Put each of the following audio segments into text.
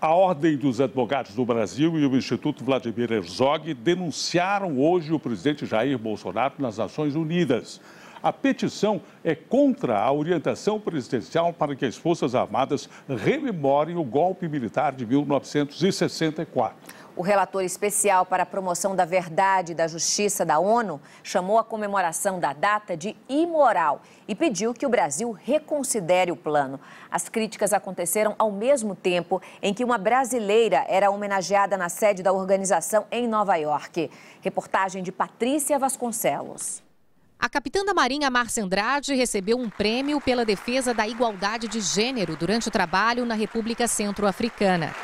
A Ordem dos Advogados do Brasil e o Instituto Vladimir Herzog denunciaram hoje o presidente Jair Bolsonaro nas Nações Unidas. A petição é contra a orientação presidencial para que as Forças Armadas rememorem o golpe militar de 1964. O relator especial para a promoção da verdade e da justiça da ONU chamou a comemoração da data de imoral e pediu que o Brasil reconsidere o plano. As críticas aconteceram ao mesmo tempo em que uma brasileira era homenageada na sede da organização em Nova York. Reportagem de Patrícia Vasconcelos. A capitã da Marinha Márcia Andrade recebeu um prêmio pela defesa da igualdade de gênero durante o trabalho na República Centro-Africana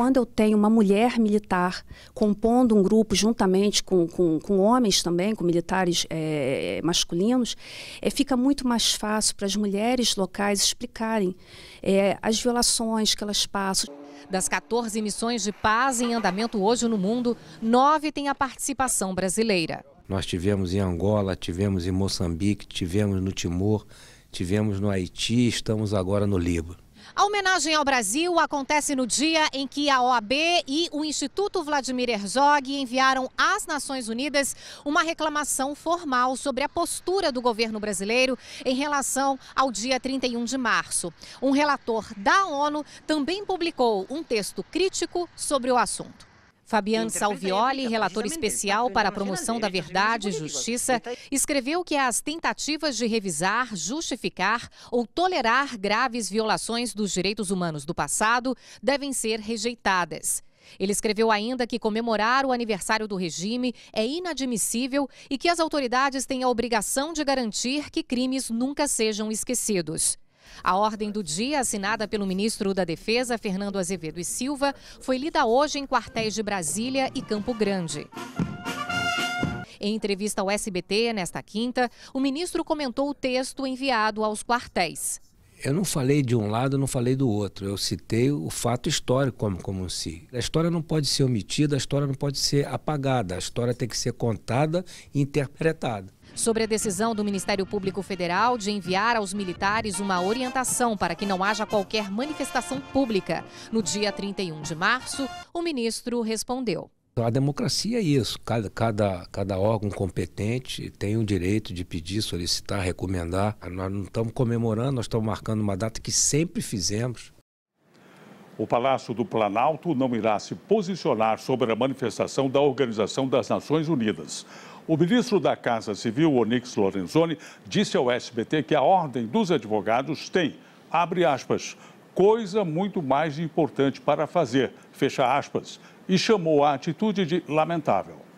quando eu tenho uma mulher militar compondo um grupo juntamente com, com, com homens também, com militares é, masculinos, é, fica muito mais fácil para as mulheres locais explicarem é, as violações que elas passam. Das 14 missões de paz em andamento hoje no mundo, nove têm a participação brasileira. Nós tivemos em Angola, tivemos em Moçambique, tivemos no Timor, tivemos no Haiti, estamos agora no Líbano. A homenagem ao Brasil acontece no dia em que a OAB e o Instituto Vladimir Herzog enviaram às Nações Unidas uma reclamação formal sobre a postura do governo brasileiro em relação ao dia 31 de março. Um relator da ONU também publicou um texto crítico sobre o assunto. Fabiano Salvioli, relator especial tá? para a promoção da verdade e justiça, escreveu que as tentativas de revisar, justificar ou tolerar graves violações dos direitos humanos do passado devem ser rejeitadas. Ele escreveu ainda que comemorar o aniversário do regime é inadmissível e que as autoridades têm a obrigação de garantir que crimes nunca sejam esquecidos. A ordem do dia, assinada pelo ministro da Defesa, Fernando Azevedo e Silva, foi lida hoje em quartéis de Brasília e Campo Grande. Em entrevista ao SBT nesta quinta, o ministro comentou o texto enviado aos quartéis. Eu não falei de um lado, não falei do outro. Eu citei o fato histórico como, como um si. A história não pode ser omitida, a história não pode ser apagada. A história tem que ser contada e interpretada. Sobre a decisão do Ministério Público Federal de enviar aos militares uma orientação para que não haja qualquer manifestação pública. No dia 31 de março, o ministro respondeu a democracia é isso. Cada, cada, cada órgão competente tem o direito de pedir, solicitar, recomendar. Nós não estamos comemorando, nós estamos marcando uma data que sempre fizemos. O Palácio do Planalto não irá se posicionar sobre a manifestação da Organização das Nações Unidas. O ministro da Casa Civil, Onyx Lorenzoni, disse ao SBT que a Ordem dos Advogados tem, abre aspas, coisa muito mais importante para fazer, fecha aspas, e chamou a atitude de lamentável.